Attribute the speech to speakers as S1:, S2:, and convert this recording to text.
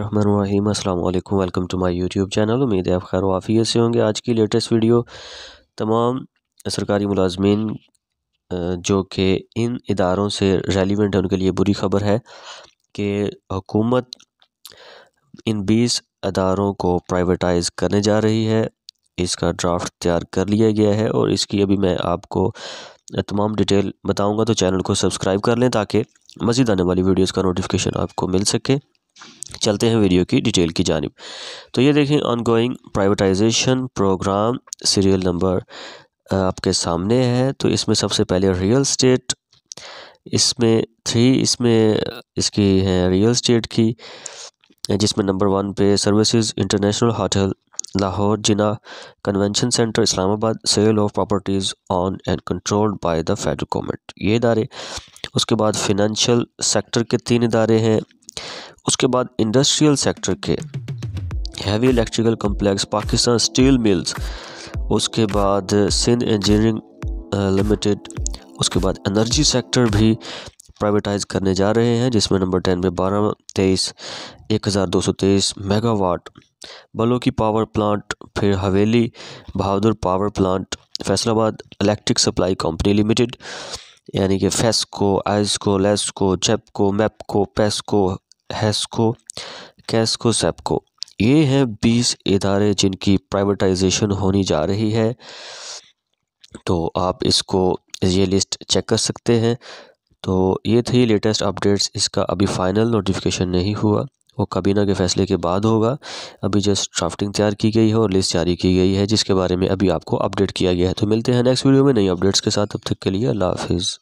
S1: रहीम अस्सलाम वालेकुम welcome to my YouTube channel उम्मीद है आप खैर वाफियत से होंगे आज की लेटेस्ट वीडियो तमाम सरकारी मुलाजमीन जो कि इन इदारों से रेलिवेंट है उनके लिए बुरी खबर है कि हुकूमत इन बीस अदारों को प्राइवेटाइज करने जा रही है इसका ड्राफ्ट तैयार कर लिया गया है और इसकी अभी मैं आपको तमाम डिटेल बताऊँगा तो चैनल को सब्सक्राइब कर लें ताकि मज़ीद आने वाली वीडियोज़ का नोटिफिकेशन आपको मिल सके चलते हैं वीडियो की डिटेल की जानब तो ये देखें ongoing privatisation programme serial number आपके सामने है तो इसमें सबसे पहले रियल स्टेट इसमें थ्री इसमें इसकी है रियल स्टेट की जिसमें नंबर वन पे services international hotel Lahore Jinnah convention centre Islamabad sale of properties owned and controlled by the federal government ये इदारे उसके बाद फिनंशल सेक्टर के तीन इदारे हैं उसके बाद इंडस्ट्रियल सेक्टर के heavy electrical complex Pakistan steel mills उसके बाद सिंध इंजीनियरिंग लिमिटेड उसके बाद एनर्जी सेक्टर भी प्राइवेटाइज करने जा रहे हैं जिसमें नंबर टेन में बारह तेईस एक हज़ार दो सौ तेईस मेगावाट बलों की पावर प्लांट फिर Haveli Bahadur power plant Faisalabad electric supply company limited यानी कि फेस्को आइसको लेस्को जेपको मैपको पेस्को हैस्को कैस्को सेपको ये हैं बीस इदारे जिनकी प्राइवेटाइजेशन होनी जा रही है तो आप इसको ये लिस्ट चेक कर सकते हैं तो ये थी लेटेस्ट अपडेट्स इसका अभी फ़ाइनल नोटिफिकेशन नहीं हुआ वो काबीना के फैसले के बाद होगा अभी जस्ट ड्राफ्टिंग तैयार की गई है और लिस्ट जारी की गई है जिसके बारे में अभी आपको अपडेट किया गया है तो मिलते हैं नेक्स्ट वीडियो में नई अपडेट्स के साथ अब तक के लिए अल्लाह हाफिज़